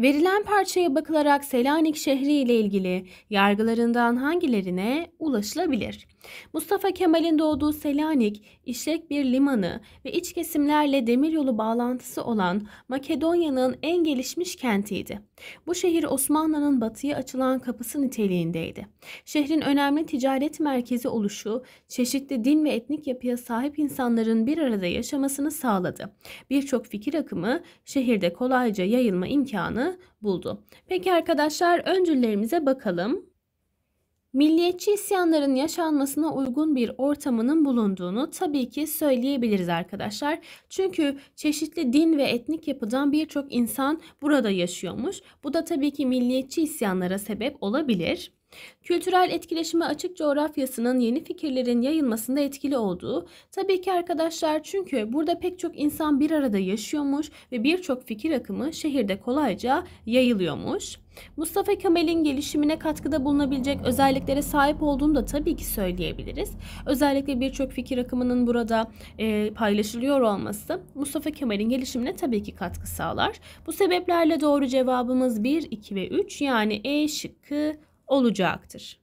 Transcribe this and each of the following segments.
Verilen parçaya bakılarak Selanik şehri ile ilgili yargılarından hangilerine ulaşılabilir? Mustafa Kemal'in doğduğu Selanik, işlek bir limanı ve iç kesimlerle demiryolu bağlantısı olan Makedonya'nın en gelişmiş kentiydi. Bu şehir Osmanlı'nın batıya açılan kapısı niteliğindeydi. Şehrin önemli ticaret merkezi oluşu, çeşitli din ve etnik yapıya sahip insanların bir arada yaşamasını sağladı. Birçok fikir akımı şehirde kolayca yayılma imkanı buldu. Peki arkadaşlar öncüllerimize bakalım. Milliyetçi isyanların yaşanmasına uygun bir ortamının bulunduğunu tabii ki söyleyebiliriz arkadaşlar. Çünkü çeşitli din ve etnik yapıdan birçok insan burada yaşıyormuş. Bu da tabii ki milliyetçi isyanlara sebep olabilir. Kültürel etkileşime açık coğrafyasının yeni fikirlerin yayılmasında etkili olduğu, tabii ki arkadaşlar çünkü burada pek çok insan bir arada yaşıyormuş ve birçok fikir akımı şehirde kolayca yayılıyormuş. Mustafa Kemal'in gelişimine katkıda bulunabilecek özelliklere sahip olduğunu da tabii ki söyleyebiliriz. Özellikle birçok fikir akımının burada e, paylaşılıyor olması Mustafa Kemal'in gelişimine tabii ki katkı sağlar. Bu sebeplerle doğru cevabımız 1, 2 ve 3 yani E şıkkı olacaktır.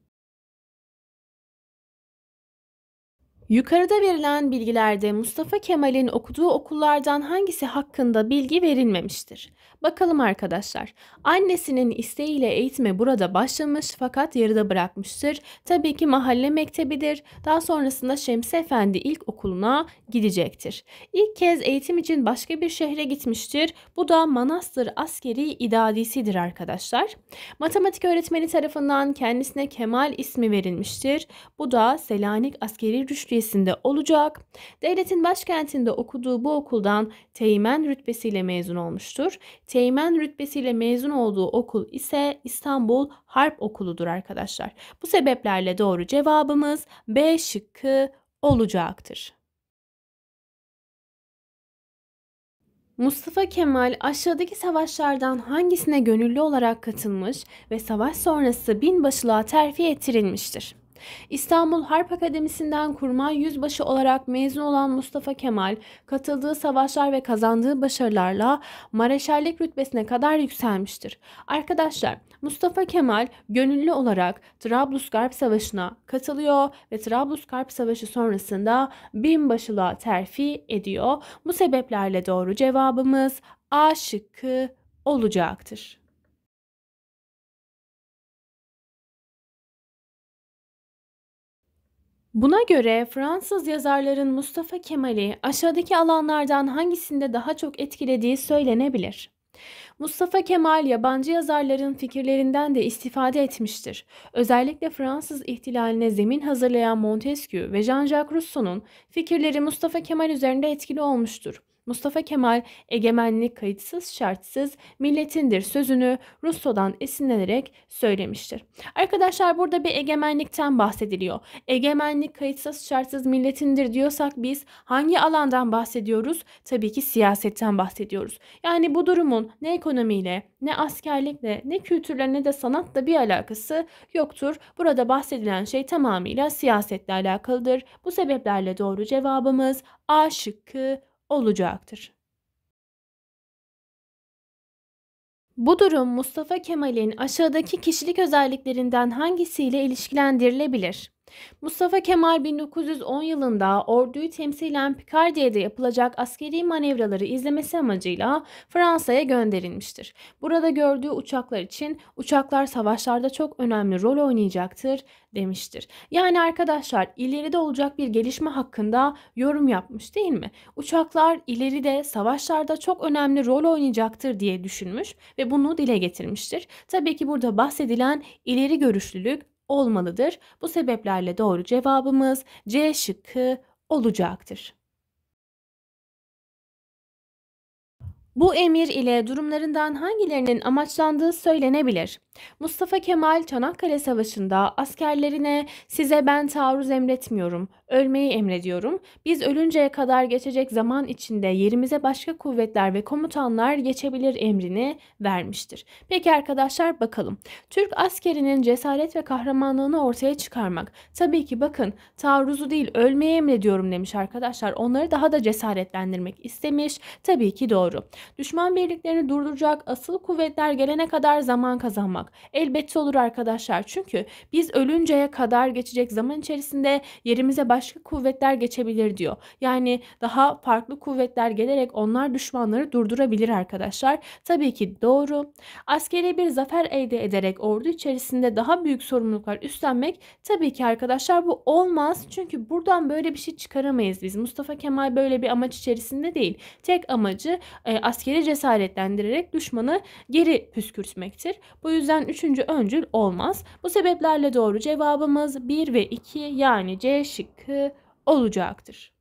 Yukarıda verilen bilgilerde Mustafa Kemal'in okuduğu okullardan hangisi hakkında bilgi verilmemiştir? Bakalım arkadaşlar. Annesinin isteğiyle eğitime burada başlamış fakat yarıda bırakmıştır. Tabii ki mahalle mektebidir. Daha sonrasında Şemsi Efendi ilk okuluna gidecektir. İlk kez eğitim için başka bir şehre gitmiştir. Bu da Manastır Askeri İdadisidir arkadaşlar. Matematik öğretmeni tarafından kendisine Kemal ismi verilmiştir. Bu da Selanik Askeri Rüştü seviyesinde olacak. Devletin başkentinde okuduğu bu okuldan teğmen rütbesiyle mezun olmuştur. Teğmen rütbesiyle mezun olduğu okul ise İstanbul Harp Okulu'dur arkadaşlar. Bu sebeplerle doğru cevabımız B şıkkı olacaktır. Mustafa Kemal aşağıdaki savaşlardan hangisine gönüllü olarak katılmış ve savaş sonrası binbaşılığa terfi ettirilmiştir? İstanbul Harp Akademisi'nden kurmay yüzbaşı olarak mezun olan Mustafa Kemal, katıldığı savaşlar ve kazandığı başarılarla mareşallik rütbesine kadar yükselmiştir. Arkadaşlar, Mustafa Kemal gönüllü olarak Trablusgarp Savaşı'na katılıyor ve Trablusgarp Savaşı sonrasında binbaşılığa terfi ediyor. Bu sebeplerle doğru cevabımız A şıkkı olacaktır. Buna göre Fransız yazarların Mustafa Kemal'i aşağıdaki alanlardan hangisinde daha çok etkilediği söylenebilir. Mustafa Kemal yabancı yazarların fikirlerinden de istifade etmiştir. Özellikle Fransız ihtilaline zemin hazırlayan Montesquieu ve Jean-Jacques Rousseau'nun fikirleri Mustafa Kemal üzerinde etkili olmuştur. Mustafa Kemal egemenlik kayıtsız şartsız milletindir sözünü Rousseau'dan esinlenerek söylemiştir. Arkadaşlar burada bir egemenlikten bahsediliyor. Egemenlik kayıtsız şartsız milletindir diyorsak biz hangi alandan bahsediyoruz? Tabii ki siyasetten bahsediyoruz. Yani bu durumun ne ekonomiyle, ne askerlikle, ne kültürle ne de sanatla bir alakası yoktur. Burada bahsedilen şey tamamıyla siyasetle alakalıdır. Bu sebeplerle doğru cevabımız A şıkkı olacaktır. Bu durum Mustafa Kemal'in aşağıdaki kişilik özelliklerinden hangisiyle ilişkilendirilebilir? Mustafa Kemal 1910 yılında orduyu temsilen Picardy'de yapılacak askeri manevraları izlemesi amacıyla Fransa'ya gönderilmiştir. Burada gördüğü uçaklar için uçaklar savaşlarda çok önemli rol oynayacaktır demiştir. Yani arkadaşlar ileride olacak bir gelişme hakkında yorum yapmış değil mi? Uçaklar ileride savaşlarda çok önemli rol oynayacaktır diye düşünmüş ve bunu dile getirmiştir. Tabii ki burada bahsedilen ileri görüşlülük olmalıdır. Bu sebeplerle doğru cevabımız C şıkkı olacaktır. Bu emir ile durumlarından hangilerinin amaçlandığı söylenebilir. Mustafa Kemal Çanakkale Savaşı'nda askerlerine size ben taarruz emretmiyorum, ölmeyi emrediyorum. Biz ölünceye kadar geçecek zaman içinde yerimize başka kuvvetler ve komutanlar geçebilir emrini vermiştir. Peki arkadaşlar bakalım. Türk askerinin cesaret ve kahramanlığını ortaya çıkarmak. Tabii ki bakın taarruzu değil ölmeyi emrediyorum demiş arkadaşlar. Onları daha da cesaretlendirmek istemiş. Tabii ki doğru. Düşman birliklerini durduracak asıl kuvvetler gelene kadar zaman kazanmak. Elbette olur arkadaşlar. Çünkü biz ölünceye kadar geçecek zaman içerisinde yerimize başka kuvvetler geçebilir diyor. Yani daha farklı kuvvetler gelerek onlar düşmanları durdurabilir arkadaşlar. Tabii ki doğru. Askeri bir zafer elde ederek ordu içerisinde daha büyük sorumluluklar üstlenmek tabii ki arkadaşlar bu olmaz. Çünkü buradan böyle bir şey çıkaramayız biz. Mustafa Kemal böyle bir amaç içerisinde değil. Tek amacı e, askeri cesaretlendirerek düşmanı geri püskürtmektir. Bu yüzden üçüncü öncül olmaz. Bu sebeplerle doğru cevabımız 1 ve 2 yani C şıkkı olacaktır.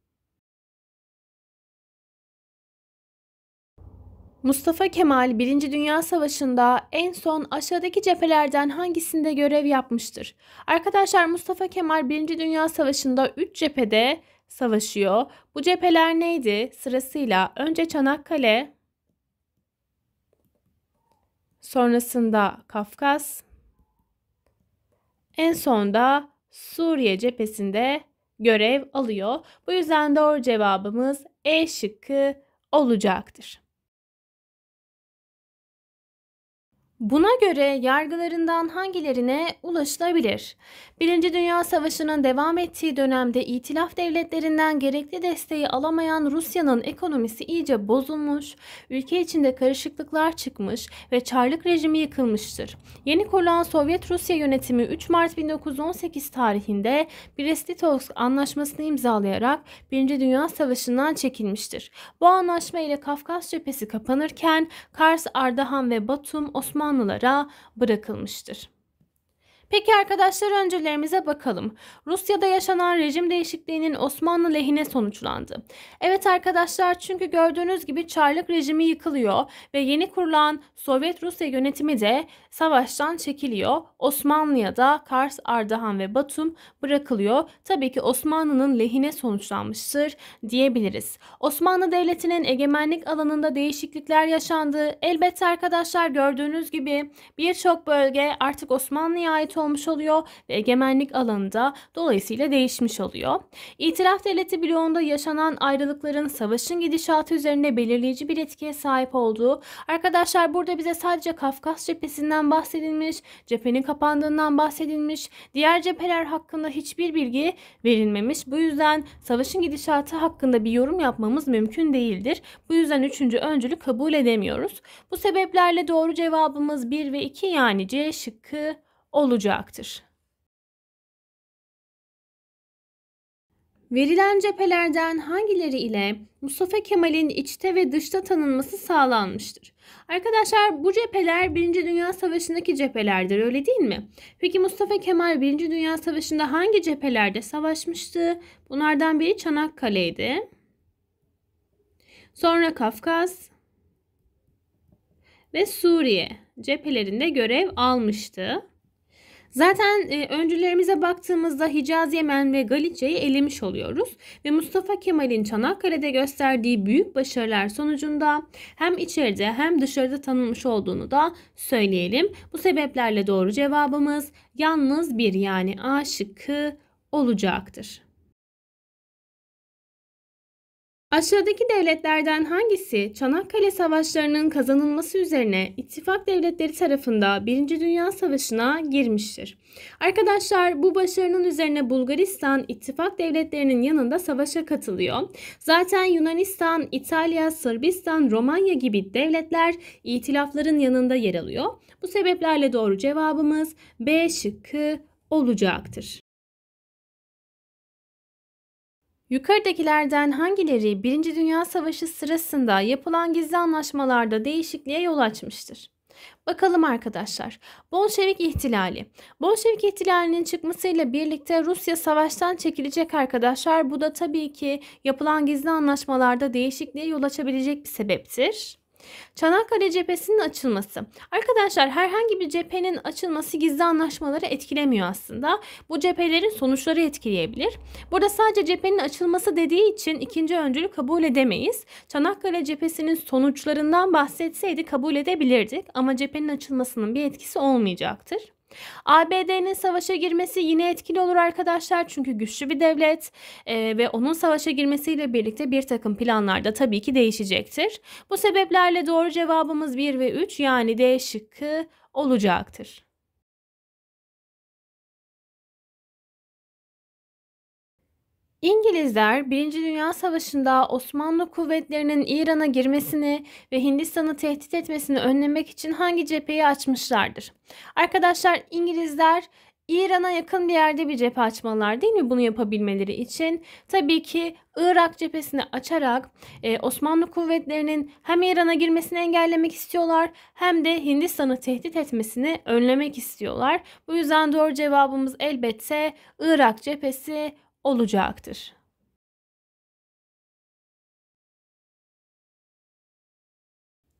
Mustafa Kemal 1. Dünya Savaşı'nda en son aşağıdaki cephelerden hangisinde görev yapmıştır? Arkadaşlar Mustafa Kemal 1. Dünya Savaşı'nda 3 cephede savaşıyor. Bu cepheler neydi? Sırasıyla önce Çanakkale, sonrasında Kafkas, en sonda Suriye cephesinde görev alıyor. Bu yüzden doğru cevabımız E şıkkı olacaktır. Buna göre yargılarından hangilerine ulaşılabilir? Birinci Dünya Savaşı'nın devam ettiği dönemde itilaf devletlerinden gerekli desteği alamayan Rusya'nın ekonomisi iyice bozulmuş, ülke içinde karışıklıklar çıkmış ve çarlık rejimi yıkılmıştır. Yeni kurulan Sovyet Rusya yönetimi 3 Mart 1918 tarihinde Brest-Litovsk anlaşmasını imzalayarak Birinci Dünya Savaşı'ndan çekilmiştir. Bu anlaşma ile Kafkas cephesi kapanırken Kars, Ardahan ve Batum Osmanlı Osmanlılara bırakılmıştır. Peki arkadaşlar öncelerimize bakalım. Rusya'da yaşanan rejim değişikliğinin Osmanlı lehine sonuçlandı. Evet arkadaşlar çünkü gördüğünüz gibi Çarlık rejimi yıkılıyor ve yeni kurulan Sovyet Rusya yönetimi de savaştan çekiliyor. Osmanlı'ya da Kars, Ardahan ve Batum bırakılıyor. Tabii ki Osmanlı'nın lehine sonuçlanmıştır diyebiliriz. Osmanlı Devleti'nin egemenlik alanında değişiklikler yaşandı. Elbette arkadaşlar gördüğünüz gibi birçok bölge artık Osmanlı'ya ait olmuş oluyor ve egemenlik alanında dolayısıyla değişmiş oluyor. İtiraf devleti bloğunda yaşanan ayrılıkların savaşın gidişatı üzerinde belirleyici bir etkiye sahip olduğu, arkadaşlar burada bize sadece Kafkas cephesinden bahsedilmiş, cephenin kapandığından bahsedilmiş, diğer cepheler hakkında hiçbir bilgi verilmemiş. Bu yüzden savaşın gidişatı hakkında bir yorum yapmamız mümkün değildir. Bu yüzden üçüncü öncülü kabul edemiyoruz. Bu sebeplerle doğru cevabımız 1 ve 2 yani C şıkkı olacaktır. Verilen cephelerden hangileri ile Mustafa Kemal'in içte ve dışta tanınması sağlanmıştır? Arkadaşlar bu cepheler 1. Dünya Savaşı'ndaki cephelerdir öyle değil mi? Peki Mustafa Kemal 1. Dünya Savaşı'nda hangi cephelerde savaşmıştı? Bunlardan biri Çanakkale'ydi. Sonra Kafkas ve Suriye cephelerinde görev almıştı. Zaten e, öncülerimize baktığımızda Hicaz, Yemen ve Galicia'yı elemiş oluyoruz ve Mustafa Kemal'in Çanakkale'de gösterdiği büyük başarılar sonucunda hem içeride hem dışarıda tanınmış olduğunu da söyleyelim. Bu sebeplerle doğru cevabımız yalnız bir yani A şıkkı olacaktır. Aşağıdaki devletlerden hangisi Çanakkale Savaşları'nın kazanılması üzerine ittifak devletleri tarafında 1. Dünya Savaşı'na girmiştir? Arkadaşlar bu başarının üzerine Bulgaristan ittifak devletlerinin yanında savaşa katılıyor. Zaten Yunanistan, İtalya, Sırbistan, Romanya gibi devletler itilafların yanında yer alıyor. Bu sebeplerle doğru cevabımız B şıkkı olacaktır. Yukarıdakilerden hangileri 1. Dünya Savaşı sırasında yapılan gizli anlaşmalarda değişikliğe yol açmıştır? Bakalım arkadaşlar. Bolşevik İhtilali. Bolşevik İhtilalinin çıkmasıyla birlikte Rusya savaştan çekilecek arkadaşlar. Bu da tabii ki yapılan gizli anlaşmalarda değişikliğe yol açabilecek bir sebeptir. Çanakkale cephesinin açılması. Arkadaşlar herhangi bir cephenin açılması gizli anlaşmaları etkilemiyor aslında. Bu cephelerin sonuçları etkileyebilir. Burada sadece cephenin açılması dediği için ikinci öncülü kabul edemeyiz. Çanakkale cephesinin sonuçlarından bahsetseydi kabul edebilirdik ama cephenin açılmasının bir etkisi olmayacaktır. ABD'nin savaşa girmesi yine etkili olur arkadaşlar çünkü güçlü bir devlet e, ve onun savaşa girmesiyle birlikte bir takım planlar da tabii ki değişecektir. Bu sebeplerle doğru cevabımız 1 ve 3 yani D şıkkı olacaktır. İngilizler 1. Dünya Savaşı'nda Osmanlı kuvvetlerinin İran'a girmesini ve Hindistan'ı tehdit etmesini önlemek için hangi cepheyi açmışlardır? Arkadaşlar İngilizler İran'a yakın bir yerde bir cephe açmalılar değil mi bunu yapabilmeleri için? Tabii ki Irak cephesini açarak e, Osmanlı kuvvetlerinin hem İran'a girmesini engellemek istiyorlar hem de Hindistan'ı tehdit etmesini önlemek istiyorlar. Bu yüzden doğru cevabımız elbette Irak cephesi olacaktır.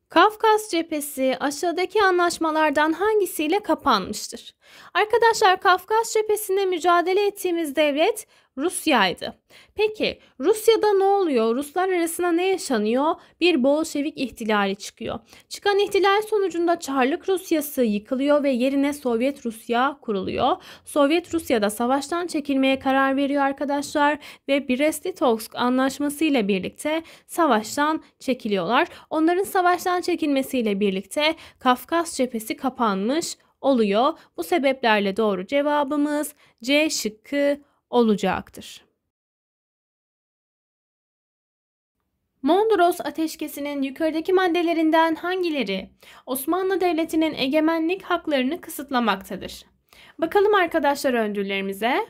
Kafkas cephesi aşağıdaki anlaşmalardan hangisiyle kapanmıştır? Arkadaşlar Kafkas cephesinde mücadele ettiğimiz devlet Rusya'ydı. Peki Rusya'da ne oluyor? Ruslar arasında ne yaşanıyor? Bir Bolşevik ihtilali çıkıyor. Çıkan ihtilal sonucunda Çarlık Rusyası yıkılıyor ve yerine Sovyet Rusya kuruluyor. Sovyet Rusya da savaştan çekilmeye karar veriyor arkadaşlar ve Brest-Litovsk anlaşması ile birlikte savaştan çekiliyorlar. Onların savaştan çekilmesiyle birlikte Kafkas cephesi kapanmış oluyor. Bu sebeplerle doğru cevabımız C şıkkı olacaktır. Mondros Ateşkesi'nin yukarıdaki maddelerinden hangileri Osmanlı Devleti'nin egemenlik haklarını kısıtlamaktadır? Bakalım arkadaşlar öndürlerimize.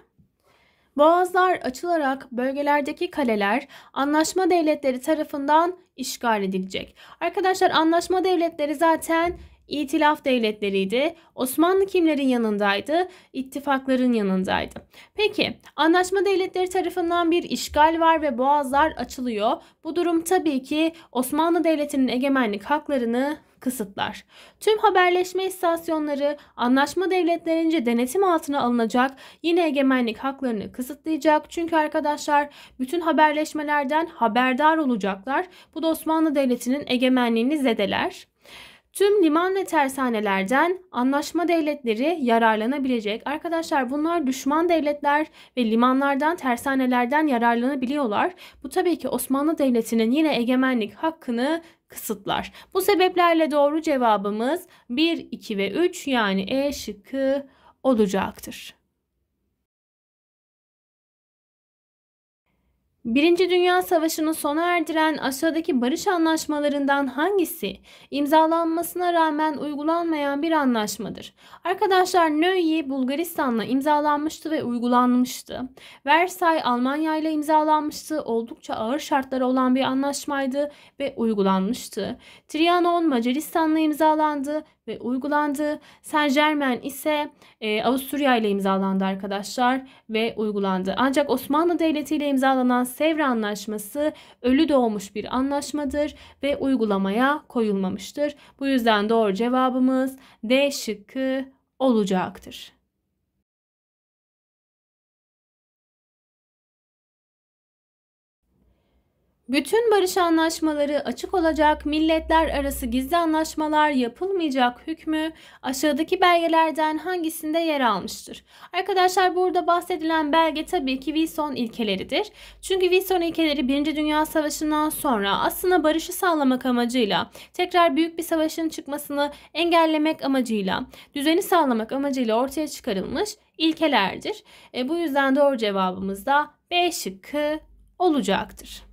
Boğazlar açılarak bölgelerdeki kaleler anlaşma devletleri tarafından işgal edilecek. Arkadaşlar anlaşma devletleri zaten İtilaf devletleriydi. Osmanlı kimlerin yanındaydı? İttifakların yanındaydı. Peki anlaşma devletleri tarafından bir işgal var ve boğazlar açılıyor. Bu durum tabii ki Osmanlı Devleti'nin egemenlik haklarını kısıtlar. Tüm haberleşme istasyonları anlaşma devletlerince denetim altına alınacak yine egemenlik haklarını kısıtlayacak. Çünkü arkadaşlar bütün haberleşmelerden haberdar olacaklar. Bu da Osmanlı Devleti'nin egemenliğini zedeler. Tüm liman ve tersanelerden anlaşma devletleri yararlanabilecek. Arkadaşlar bunlar düşman devletler ve limanlardan, tersanelerden yararlanabiliyorlar. Bu tabii ki Osmanlı Devleti'nin yine egemenlik hakkını kısıtlar. Bu sebeplerle doğru cevabımız 1, 2 ve 3 yani E şıkkı olacaktır. Birinci Dünya Savaşı'nı sona erdiren aşağıdaki barış anlaşmalarından hangisi imzalanmasına rağmen uygulanmayan bir anlaşmadır? Arkadaşlar Nöye Bulgaristan'la imzalanmıştı ve uygulanmıştı. Versay Almanya ile imzalanmıştı. Oldukça ağır şartları olan bir anlaşmaydı ve uygulanmıştı. Trianon Macaristan'la imzalandı ve uygulandı. Saint Germain ise e, Avusturya ile imzalandı arkadaşlar ve uygulandı. Ancak Osmanlı Devleti ile imzalanan Sevr Anlaşması ölü doğmuş bir anlaşmadır ve uygulamaya koyulmamıştır. Bu yüzden doğru cevabımız D şıkkı olacaktır. Bütün barış anlaşmaları açık olacak, milletler arası gizli anlaşmalar yapılmayacak hükmü aşağıdaki belgelerden hangisinde yer almıştır? Arkadaşlar burada bahsedilen belge tabii ki Wilson ilkeleridir. Çünkü Wilson ilkeleri 1. Dünya Savaşı'ndan sonra aslında barışı sağlamak amacıyla, tekrar büyük bir savaşın çıkmasını engellemek amacıyla, düzeni sağlamak amacıyla ortaya çıkarılmış ilkelerdir. E, bu yüzden doğru cevabımız da B şıkkı olacaktır.